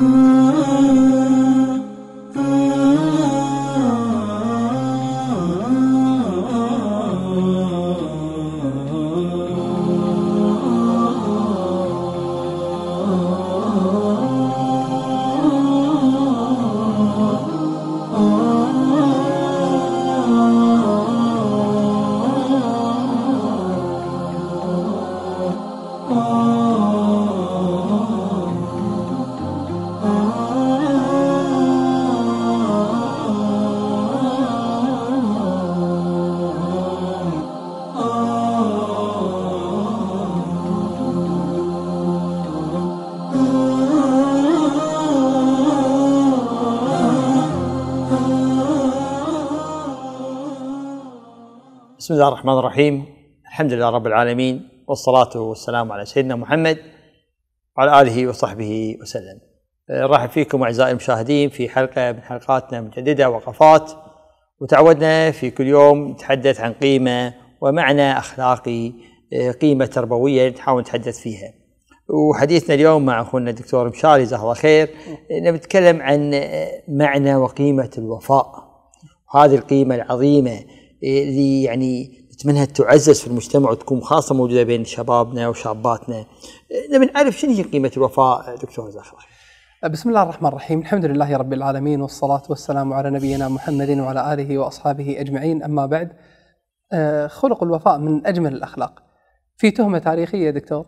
mm بسم الله الرحمن الرحيم الحمد لله رب العالمين والصلاة والسلام على سيدنا محمد وعلى آله وصحبه وسلم رحب فيكم أعزائي المشاهدين في حلقة من حلقاتنا مجددة وقفات وتعودنا في كل يوم نتحدث عن قيمة ومعنى أخلاقي آه، قيمة تربوية نحاول نتحدث فيها وحديثنا اليوم مع أخونا الدكتور مشاري جزاه الله خير آه، نتكلم عن آه، معنى وقيمة الوفاء هذه القيمة العظيمة اللي يعني نتمنى تعزز في المجتمع وتكون خاصة موجودة بين شبابنا وشاباتنا نبي نعرف شنو هي قيمة الوفاء دكتور زخرة أه، بسم الله الرحمن الرحيم الحمد لله رب العالمين والصلاة والسلام على نبينا محمد وعلى آله وأصحابه أجمعين أما بعد أه، خلق الوفاء من أجمل الأخلاق في تهمة تاريخية دكتور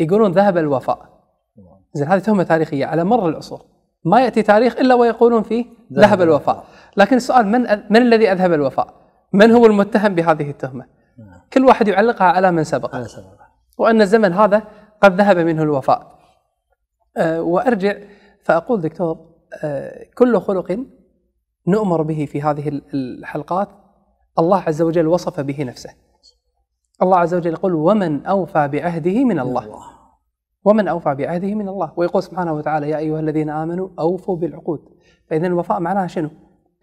يقولون ذهب الوفاء زين هذه تهمة تاريخية على مر العصور ما يأتي تاريخ إلا ويقولون فيه ذهب الوفاء لكن السؤال من من الذي أذهب الوفاء؟ من هو المتهم بهذه التهمة نعم. كل واحد يعلقها على من سبق على سبقه. وأن الزمن هذا قد ذهب منه الوفاء أه وأرجع فأقول دكتور أه كل خلق نؤمر به في هذه الحلقات الله عز وجل وصف به نفسه الله عز وجل يقول ومن أوفى بعهده من الله ومن أوفى بعهده من الله ويقول سبحانه وتعالى يا أيها الذين آمنوا أوفوا بالعقود فإذا الوفاء معناها شنو؟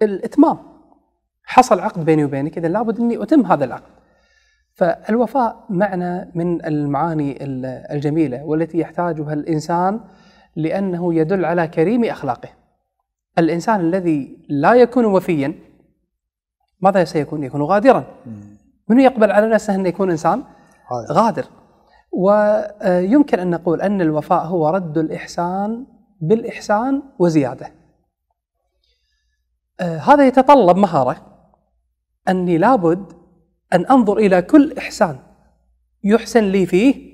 الإتمام حصل عقد بيني وبينك اذا لابد اني اتم هذا العقد فالوفاء معنى من المعاني الجميله والتي يحتاجها الانسان لانه يدل على كريم اخلاقه الانسان الذي لا يكون وفيا ماذا سيكون؟ يكون غادرا من يقبل على نفسه انه يكون انسان غادر ويمكن ان نقول ان الوفاء هو رد الاحسان بالاحسان وزياده آه، هذا يتطلب مهاره أني لابد أن أنظر إلى كل إحسان يحسن لي فيه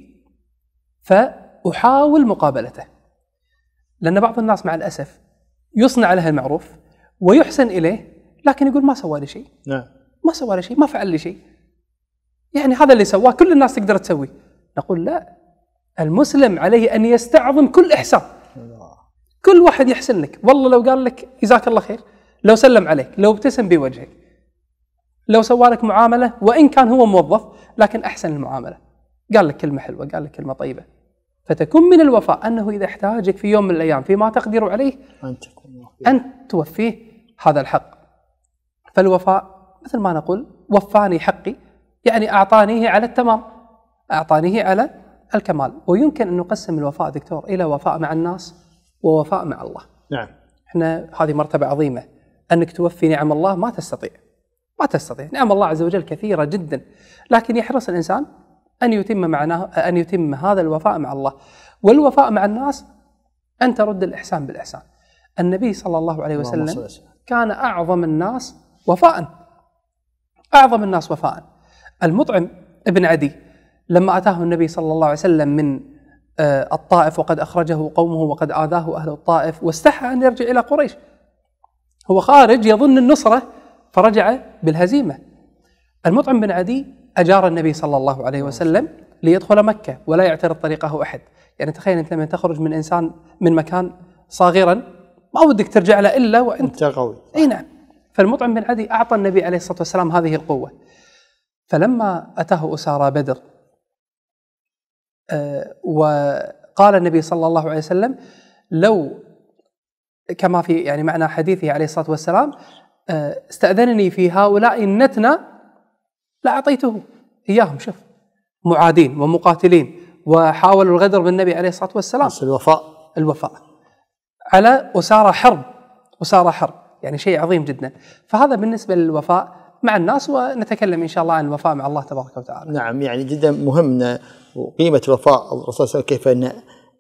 فأحاول مقابلته لأن بعض الناس مع الأسف يصنع لها المعروف ويحسن إليه لكن يقول ما سوى لي شيء نعم ما سوى لي شيء ما فعل لي شيء يعني هذا اللي سواه كل الناس تقدر تسوي نقول لا المسلم عليه أن يستعظم كل إحسان كل واحد يحسن لك والله لو قال لك جزاك الله خير لو سلم عليك لو ابتسم بوجهك لو سوى لك معامله وان كان هو موظف لكن احسن المعامله قال لك كلمه حلوه قال لك كلمه طيبه فتكون من الوفاء انه اذا احتاجك في يوم من الايام فيما تقدر عليه ان تكون ان توفيه هذا الحق فالوفاء مثل ما نقول وفاني حقي يعني اعطانيه على التمام اعطانيه على الكمال ويمكن ان نقسم الوفاء دكتور الى وفاء مع الناس ووفاء مع الله نعم احنا هذه مرتبه عظيمه انك توفي نعم الله ما تستطيع ما تستطيع نعم الله عز وجل كثيرة جدا لكن يحرص الإنسان أن يتم معناه أن يتم هذا الوفاء مع الله والوفاء مع الناس أن ترد الإحسان بالإحسان النبي صلى الله عليه وسلم كان أعظم الناس وفاء أعظم الناس وفاء المطعم ابن عدي لما أتاه النبي صلى الله عليه وسلم من آه، الطائف وقد أخرجه قومه وقد آذاه أهل الطائف واستحى أن يرجع إلى قريش هو خارج يظن النصرة فرجع بالهزيمة المطعم بن عدي أجار النبي صلى الله عليه وسلم ليدخل مكة ولا يعترض طريقه أحد يعني تخيل أنت لما تخرج من إنسان من مكان صاغرا ما ودك ترجع له إلا وأنت أنت قوي أي نعم فالمطعم بن عدي أعطى النبي عليه الصلاة والسلام هذه القوة فلما أتاه أسارى بدر آه، وقال النبي صلى الله عليه وسلم لو كما في يعني معنى حديثه عليه الصلاه والسلام آه، استأذنني في هؤلاء النتنة لأعطيته إياهم شوف معادين ومقاتلين وحاولوا الغدر بالنبي عليه الصلاة والسلام بس الوفاء الوفاء على أسارة حرب أسارة حرب يعني شيء عظيم جدا فهذا بالنسبة للوفاء مع الناس ونتكلم إن شاء الله عن الوفاء مع الله تبارك وتعالى نعم يعني جدا مهم وقيمة وفاء الرسول صلى الله عليه وسلم كيف أن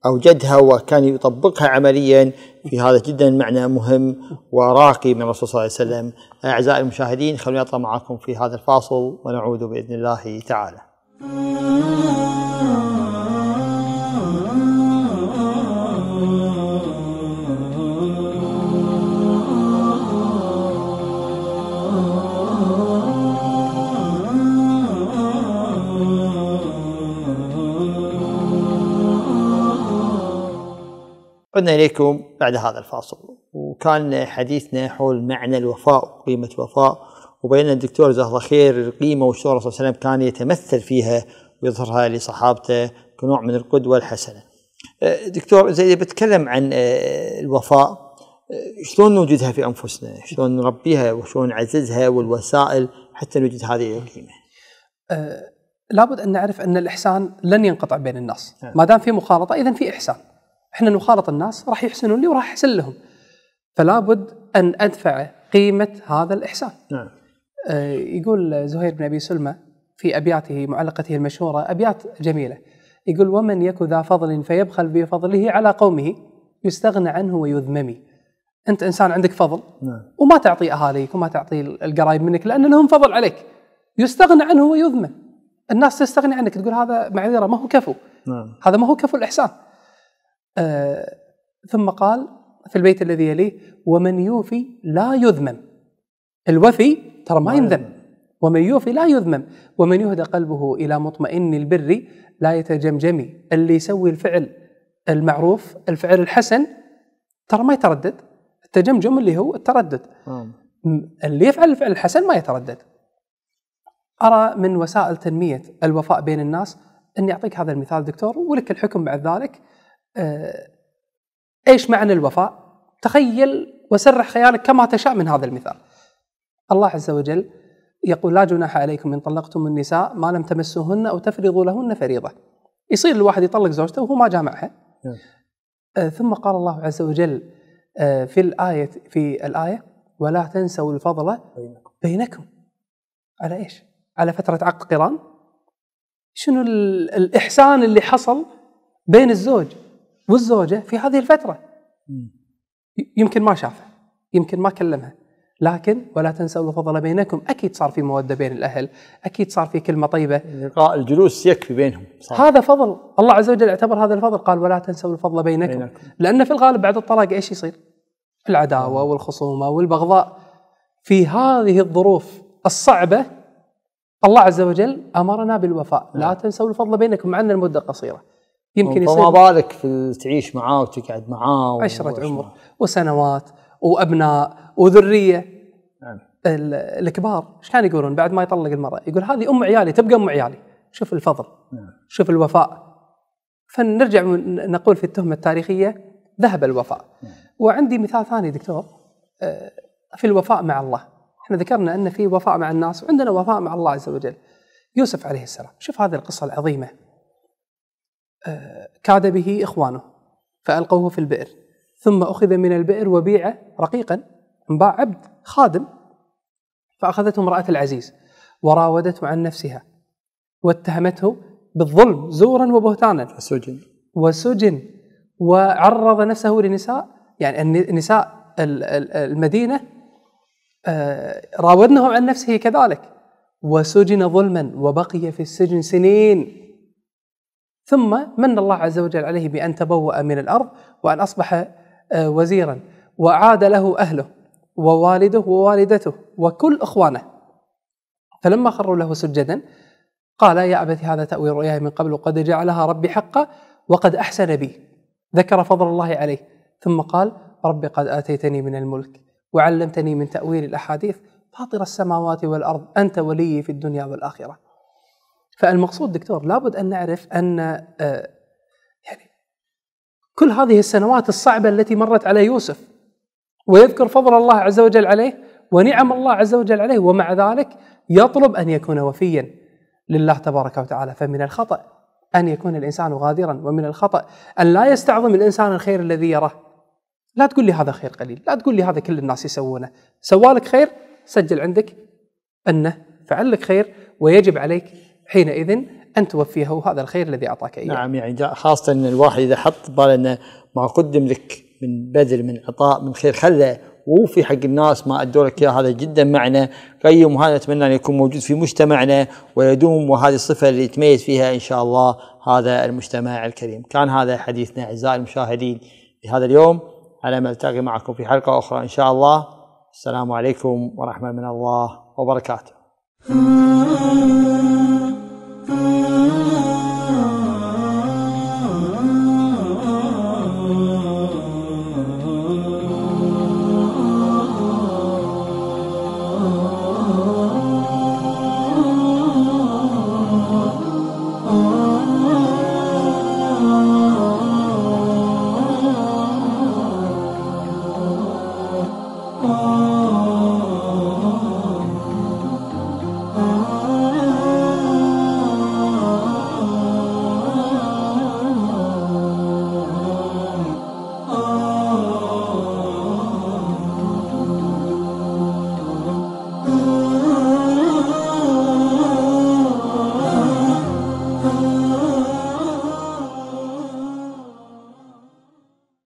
أوجدها وكان يطبقها عمليا في هذا جدا معنى مهم وراقي من الرسول صلى الله عليه وسلم أعزائي المشاهدين خلونا نطلع معكم في هذا الفاصل ونعود بإذن الله تعالى عدنا إليكم بعد هذا الفاصل وكان حديثنا حول معنى الوفاء وقيمة الوفاء وبين الدكتور جزاه الله خير القيمة والشعور صلى الله عليه وسلم كان يتمثل فيها ويظهرها لصحابته كنوع من القدوة الحسنة أه، دكتور إذا بتكلم عن أه، الوفاء أه، شلون نوجدها في أنفسنا شلون نربيها وشلون نعززها والوسائل حتى نوجد هذه القيمة أه لابد أن نعرف أن الإحسان لن ينقطع بين الناس نعم. ما دام في مخالطة إذا في إحسان احنا نخالط الناس راح يحسنون لي وراح احسن لهم فلا بد ان ادفع قيمه هذا الاحسان نعم. آه يقول زهير بن ابي سلمى في ابياته معلقته المشهوره ابيات جميله يقول ومن يك ذا فضل فيبخل بفضله على قومه يستغنى عنه ويذممي انت انسان عندك فضل نعم. وما تعطي اهاليك وما تعطي القرايب منك لان لهم فضل عليك يستغنى عنه ويذمم الناس تستغني عنك تقول هذا معذره ما هو كفو نعم. هذا ما هو كفو الاحسان آه، ثم قال في البيت الذي يليه ومن يوفي لا يذمم الوفي ترى ما ينذم ومن يوفي لا يذمم ومن يهدى قلبه إلى مطمئن البر لا يتجمجمي اللي يسوي الفعل المعروف الفعل الحسن ترى ما يتردد التجمجم اللي هو التردد نعم. اللي يفعل الفعل الحسن ما يتردد أرى من وسائل تنمية الوفاء بين الناس أني أعطيك هذا المثال دكتور ولك الحكم بعد ذلك آه، ايش معنى الوفاء؟ تخيل وسرح خيالك كما تشاء من هذا المثال. الله عز وجل يقول لا جناح عليكم ان طلقتم النساء ما لم تمسوهن او تفرضوا لهن فريضه. يصير الواحد يطلق زوجته وهو ما جامعها. نعم. آه، ثم قال الله عز وجل آه، في الايه في الايه ولا تنسوا الفضل بينكم. على ايش؟ على فتره عقد قران؟ شنو الاحسان اللي حصل بين الزوج والزوجه في هذه الفتره يمكن ما شافها يمكن ما كلمها لكن ولا تنسوا الفضل بينكم اكيد صار في موده بين الاهل اكيد صار في كلمه طيبه لقاء الجلوس يكفي بينهم صار. هذا فضل الله عز وجل اعتبر هذا الفضل قال ولا تنسوا الفضل بينكم, بينكم. لان في الغالب بعد الطلاق ايش يصير العداوه والخصومه والبغضاء في هذه الظروف الصعبه الله عز وجل امرنا بالوفاء لا نعم. تنسوا الفضل بينكم مع ان المده قصيره يمكن يصير فما بالك في تعيش معاه وتقعد معاه و... عشرة عمر وسنوات وابناء وذريه نعم. الكبار ايش كانوا يقولون بعد ما يطلق المراه؟ يقول هذه ام عيالي تبقى ام عيالي شوف الفضل نعم. شوف الوفاء فنرجع نقول في التهمه التاريخيه ذهب الوفاء نعم. وعندي مثال ثاني دكتور آه، في الوفاء مع الله احنا ذكرنا ان في وفاء مع الناس وعندنا وفاء مع الله عز وجل يوسف عليه السلام شوف هذه القصه العظيمه آه، كاد به إخوانه فألقوه في البئر ثم أخذ من البئر وبيع رقيقا انباع عبد خادم فأخذته امرأة العزيز وراودته عن نفسها واتهمته بالظلم زورا وبهتانا وسجن وسجن وعرض نفسه لنساء يعني نساء المدينة آه، راودنه عن نفسه كذلك وسجن ظلما وبقي في السجن سنين ثم من الله عز وجل عليه بأن تبوأ من الأرض وأن أصبح آه، وزيرا وعاد له أهله ووالده ووالدته وكل إخوانه فلما خروا له سجدا قال يا أبت هذا تأويل رؤياي من قبل وقد جعلها ربي حقا وقد أحسن بي ذكر فضل الله عليه ثم قال ربي قد آتيتني من الملك وعلمتني من تأويل الأحاديث فاطر السماوات والأرض أنت ولي في الدنيا والآخرة فالمقصود دكتور لابد ان نعرف ان آه، يعني كل هذه السنوات الصعبه التي مرت على يوسف ويذكر فضل الله عز وجل عليه ونعم الله عز وجل عليه ومع ذلك يطلب ان يكون وفيا لله تبارك وتعالى فمن الخطأ ان يكون الانسان غادرا ومن الخطأ ان لا يستعظم الانسان الخير الذي يراه لا تقول لي هذا خير قليل لا تقول لي هذا كل الناس يسوونه سوالك خير سجل عندك انه فعلك خير ويجب عليك حينئذ أن توفيه هذا الخير الذي أعطاك إياه نعم يعني خاصة أن الواحد إذا حط باله ما قدم لك من بذل من عطاء من خير خله وفي حق الناس ما ادوا لك اياه هذا جدا معنى قيم وهذا أتمنى ان يكون موجود في مجتمعنا ويدوم وهذه الصفه اللي يتميز فيها ان شاء الله هذا المجتمع الكريم. كان هذا حديثنا اعزائي المشاهدين لهذا اليوم على ما التقي معكم في حلقه اخرى ان شاء الله. السلام عليكم ورحمه من الله وبركاته.